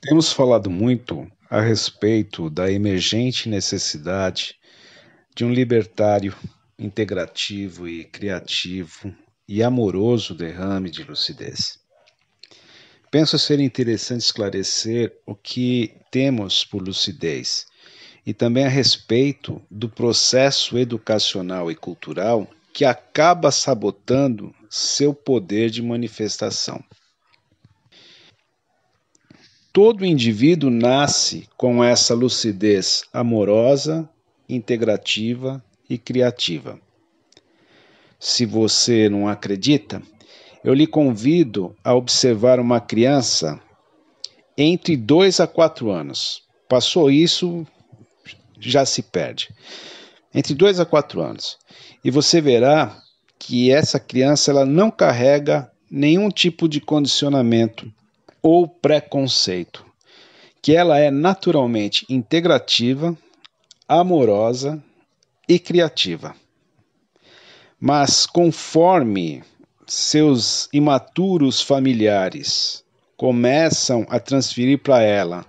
Temos falado muito a respeito da emergente necessidade de um libertário integrativo e criativo e amoroso derrame de lucidez. Penso ser interessante esclarecer o que temos por lucidez e também a respeito do processo educacional e cultural que acaba sabotando seu poder de manifestação todo indivíduo nasce com essa lucidez amorosa, integrativa e criativa. Se você não acredita, eu lhe convido a observar uma criança entre 2 a 4 anos. Passou isso, já se perde. Entre 2 a 4 anos. E você verá que essa criança ela não carrega nenhum tipo de condicionamento ou preconceito, que ela é naturalmente integrativa, amorosa e criativa. Mas conforme seus imaturos familiares começam a transferir para ela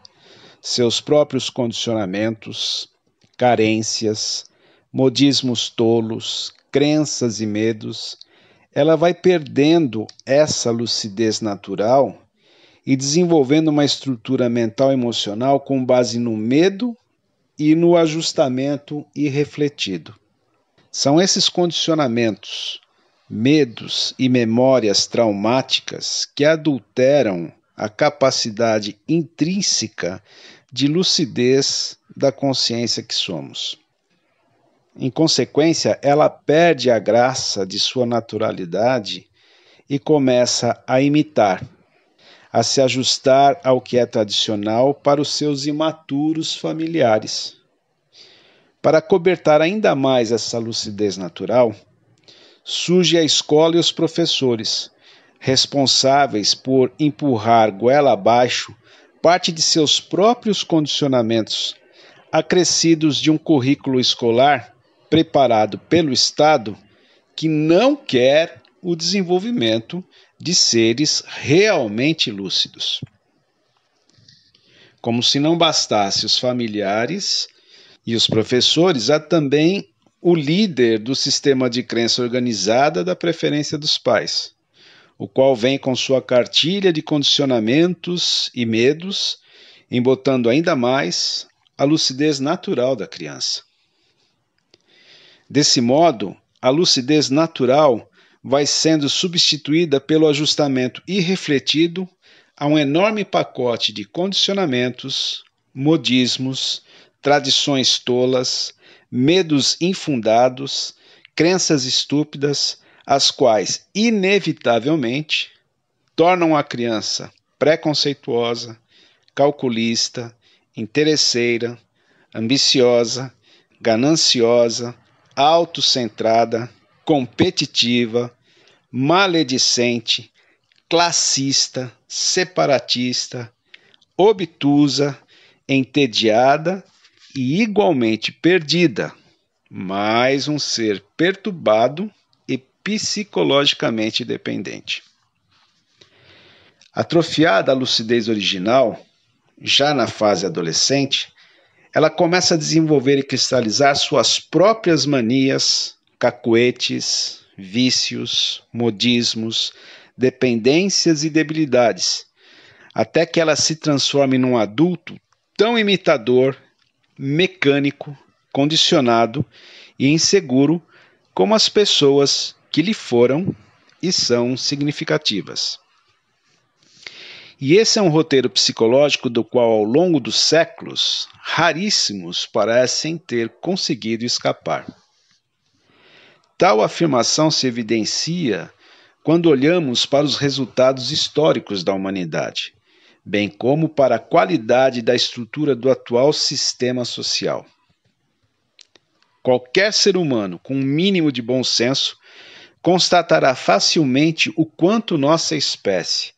seus próprios condicionamentos, carências, modismos tolos, crenças e medos, ela vai perdendo essa lucidez natural e desenvolvendo uma estrutura mental emocional com base no medo e no ajustamento irrefletido. São esses condicionamentos, medos e memórias traumáticas que adulteram a capacidade intrínseca de lucidez da consciência que somos. Em consequência, ela perde a graça de sua naturalidade e começa a imitar a se ajustar ao que é tradicional para os seus imaturos familiares. Para cobertar ainda mais essa lucidez natural, surge a escola e os professores, responsáveis por empurrar goela abaixo parte de seus próprios condicionamentos, acrescidos de um currículo escolar preparado pelo Estado que não quer o desenvolvimento de seres realmente lúcidos. Como se não bastasse os familiares e os professores, há também o líder do sistema de crença organizada da preferência dos pais, o qual vem com sua cartilha de condicionamentos e medos, embotando ainda mais a lucidez natural da criança. Desse modo, a lucidez natural vai sendo substituída pelo ajustamento irrefletido a um enorme pacote de condicionamentos, modismos, tradições tolas, medos infundados, crenças estúpidas, as quais, inevitavelmente, tornam a criança preconceituosa, calculista, interesseira, ambiciosa, gananciosa, autocentrada, competitiva, maledicente, classista, separatista, obtusa, entediada e igualmente perdida, mais um ser perturbado e psicologicamente dependente. Atrofiada a lucidez original, já na fase adolescente, ela começa a desenvolver e cristalizar suas próprias manias, cacoetes, vícios, modismos, dependências e debilidades, até que ela se transforme num adulto tão imitador, mecânico, condicionado e inseguro como as pessoas que lhe foram e são significativas. E esse é um roteiro psicológico do qual, ao longo dos séculos, raríssimos parecem ter conseguido escapar. Tal afirmação se evidencia quando olhamos para os resultados históricos da humanidade, bem como para a qualidade da estrutura do atual sistema social. Qualquer ser humano com um mínimo de bom senso constatará facilmente o quanto nossa espécie,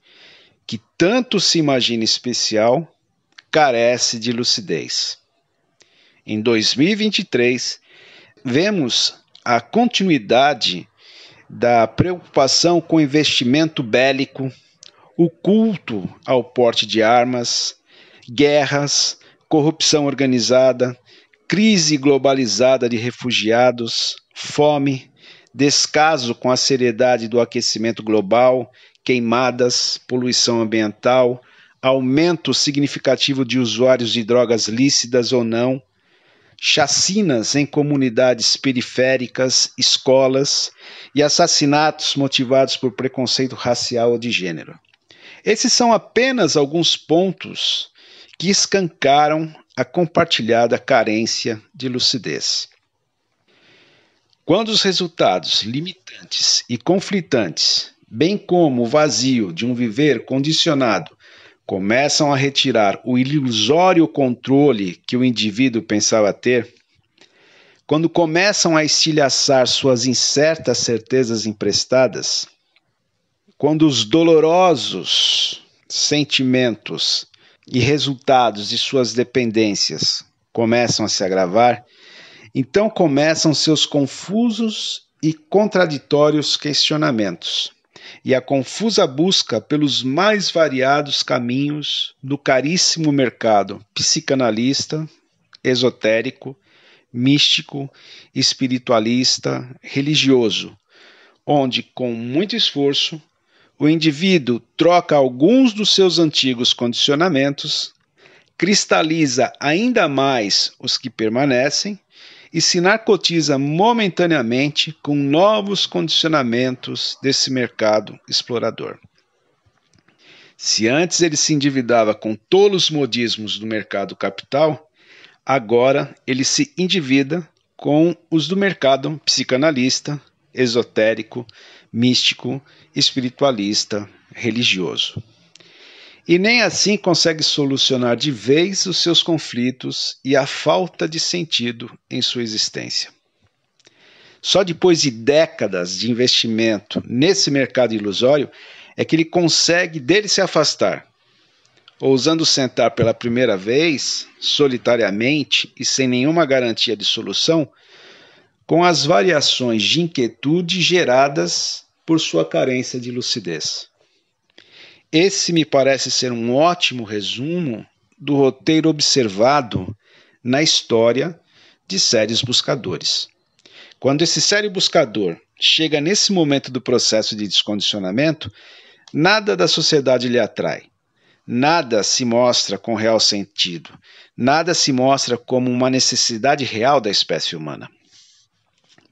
que tanto se imagina especial, carece de lucidez. Em 2023, vemos a continuidade da preocupação com investimento bélico, o culto ao porte de armas, guerras, corrupção organizada, crise globalizada de refugiados, fome, descaso com a seriedade do aquecimento global, queimadas, poluição ambiental, aumento significativo de usuários de drogas lícitas ou não, chacinas em comunidades periféricas, escolas e assassinatos motivados por preconceito racial ou de gênero. Esses são apenas alguns pontos que escancaram a compartilhada carência de lucidez. Quando os resultados limitantes e conflitantes, bem como o vazio de um viver condicionado começam a retirar o ilusório controle que o indivíduo pensava ter, quando começam a estilhaçar suas incertas certezas emprestadas, quando os dolorosos sentimentos e resultados de suas dependências começam a se agravar, então começam seus confusos e contraditórios questionamentos e a confusa busca pelos mais variados caminhos do caríssimo mercado psicanalista, esotérico, místico, espiritualista, religioso, onde, com muito esforço, o indivíduo troca alguns dos seus antigos condicionamentos, cristaliza ainda mais os que permanecem e se narcotiza momentaneamente com novos condicionamentos desse mercado explorador. Se antes ele se endividava com tolos modismos do mercado capital, agora ele se endivida com os do mercado psicanalista, esotérico, místico, espiritualista, religioso e nem assim consegue solucionar de vez os seus conflitos e a falta de sentido em sua existência. Só depois de décadas de investimento nesse mercado ilusório é que ele consegue dele se afastar, ousando sentar pela primeira vez, solitariamente e sem nenhuma garantia de solução, com as variações de inquietude geradas por sua carência de lucidez. Esse me parece ser um ótimo resumo do roteiro observado na história de sérios buscadores. Quando esse sério buscador chega nesse momento do processo de descondicionamento, nada da sociedade lhe atrai. Nada se mostra com real sentido. Nada se mostra como uma necessidade real da espécie humana.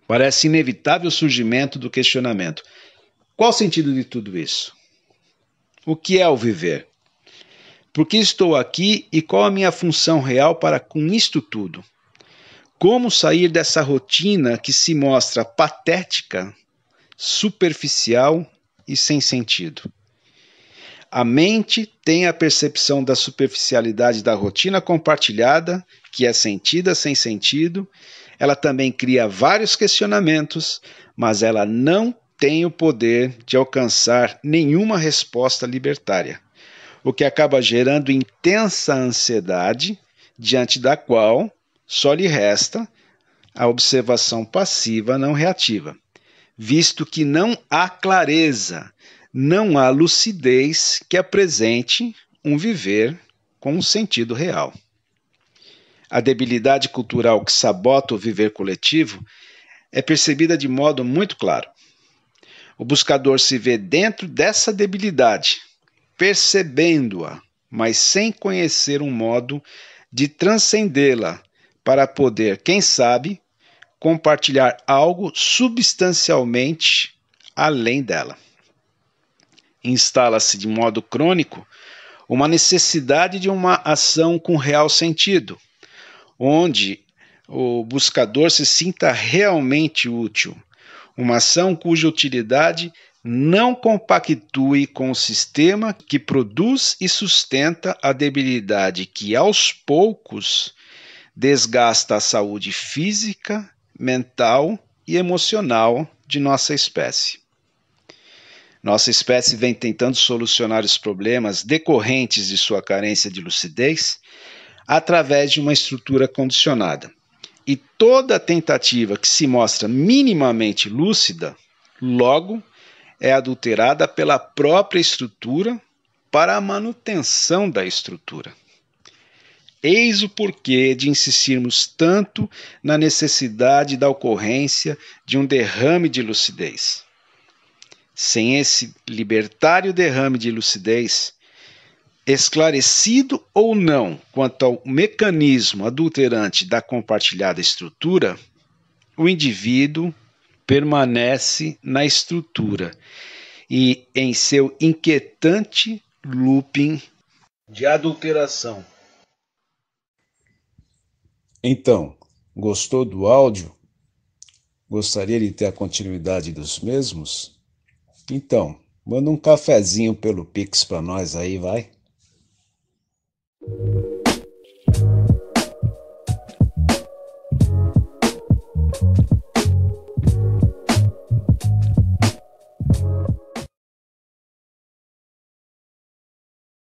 Parece inevitável o surgimento do questionamento: qual o sentido de tudo isso? O que é o viver? Por que estou aqui e qual a minha função real para com isto tudo? Como sair dessa rotina que se mostra patética, superficial e sem sentido? A mente tem a percepção da superficialidade da rotina compartilhada, que é sentida sem sentido. Ela também cria vários questionamentos, mas ela não tem o poder de alcançar nenhuma resposta libertária, o que acaba gerando intensa ansiedade, diante da qual só lhe resta a observação passiva não reativa, visto que não há clareza, não há lucidez que apresente um viver com um sentido real. A debilidade cultural que sabota o viver coletivo é percebida de modo muito claro. O buscador se vê dentro dessa debilidade, percebendo-a, mas sem conhecer um modo de transcendê-la para poder, quem sabe, compartilhar algo substancialmente além dela. Instala-se de modo crônico uma necessidade de uma ação com real sentido, onde o buscador se sinta realmente útil, uma ação cuja utilidade não compactue com o sistema que produz e sustenta a debilidade que, aos poucos, desgasta a saúde física, mental e emocional de nossa espécie. Nossa espécie vem tentando solucionar os problemas decorrentes de sua carência de lucidez através de uma estrutura condicionada. E toda tentativa que se mostra minimamente lúcida, logo é adulterada pela própria estrutura para a manutenção da estrutura. Eis o porquê de insistirmos tanto na necessidade da ocorrência de um derrame de lucidez. Sem esse libertário derrame de lucidez, esclarecido ou não quanto ao mecanismo adulterante da compartilhada estrutura, o indivíduo permanece na estrutura e em seu inquietante looping de adulteração. Então, gostou do áudio? Gostaria de ter a continuidade dos mesmos? Então, manda um cafezinho pelo Pix para nós aí, vai. Thank you.